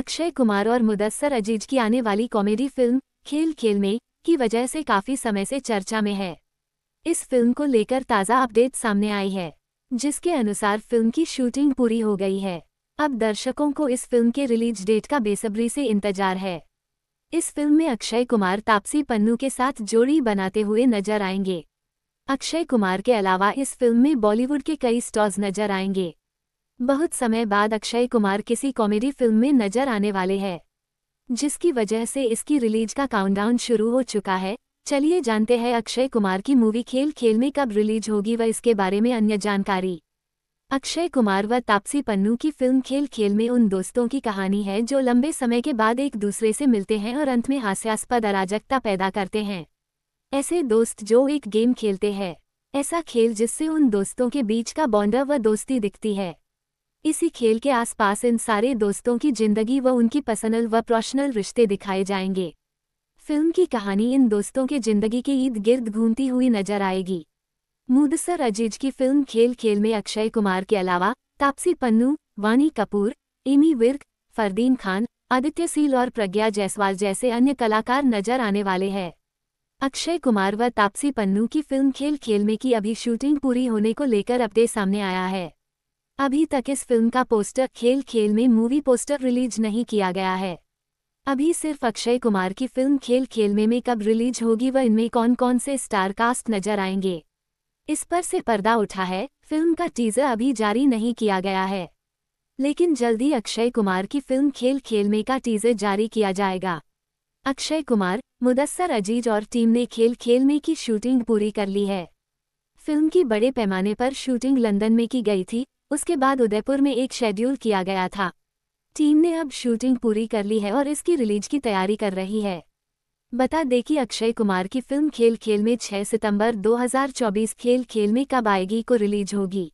अक्षय कुमार और मुदस्सर अजीज की आने वाली कॉमेडी फिल्म खेल खेल में की वजह से काफी समय से चर्चा में है इस फिल्म को लेकर ताज़ा अपडेट सामने आई है जिसके अनुसार फिल्म की शूटिंग पूरी हो गई है अब दर्शकों को इस फिल्म के रिलीज डेट का बेसब्री से इंतजार है इस फिल्म में अक्षय कुमार तापसी पन्नू के साथ जोड़ी बनाते हुए नजर आएंगे अक्षय कुमार के अलावा इस फिल्म में बॉलीवुड के कई स्टॉर्स नजर आएंगे बहुत समय बाद अक्षय कुमार किसी कॉमेडी फिल्म में नजर आने वाले हैं जिसकी वजह से इसकी रिलीज का काउंटडाउन शुरू हो चुका है चलिए जानते हैं अक्षय कुमार की मूवी खेल खेल में कब रिलीज होगी व इसके बारे में अन्य जानकारी अक्षय कुमार व तापसी पन्नू की फिल्म खेल खेल में उन दोस्तों की कहानी है जो लंबे समय के बाद एक दूसरे से मिलते हैं और अंत में हास्यास्पद अराजकता पैदा करते हैं ऐसे दोस्त जो एक गेम खेलते हैं ऐसा खेल जिससे उन दोस्तों के बीच का बॉन्डर व दोस्ती दिखती है इसी खेल के आसपास इन सारे दोस्तों की जिंदगी व उनकी पर्सनल व प्रोफेशनल रिश्ते दिखाए जाएंगे फिल्म की कहानी इन दोस्तों के जिंदगी के ईद गिर्द घूमती हुई नजर आएगी मुदसर अजीज की फिल्म खेल खेल में अक्षय कुमार के अलावा तापसी पन्नू वानी कपूर इमी विर्क फरदीन खान आदित्य सील और प्रज्ञा जायसवाल जैसे अन्य कलाकार नजर आने वाले हैं अक्षय कुमार व तापसी पन्नू की फिल्म खेल खेल में की अभी शूटिंग पूरी होने को लेकर अपडेट सामने आया है अभी तक इस फिल्म का पोस्टर खेल खेल में मूवी पोस्टर रिलीज नहीं किया गया है अभी सिर्फ अक्षय कुमार की फिल्म खेल खेल में, में कब रिलीज होगी व इनमें कौन कौन से स्टार कास्ट नजर आएंगे इस पर से पर्दा उठा है फिल्म का टीजर अभी जारी नहीं किया गया है लेकिन जल्दी अक्षय कुमार की फिल्म खेल खेल में का टीजर जारी किया जाएगा अक्षय कुमार मुदस्सर अजीज और टीम ने खेल खेल में की शूटिंग पूरी कर ली है फिल्म की बड़े पैमाने पर शूटिंग लंदन में की गई थी उसके बाद उदयपुर में एक शेड्यूल किया गया था टीम ने अब शूटिंग पूरी कर ली है और इसकी रिलीज की तैयारी कर रही है बता दें कि अक्षय कुमार की फिल्म खेल खेल में 6 सितंबर 2024 खेल खेल में कब आएगी को रिलीज होगी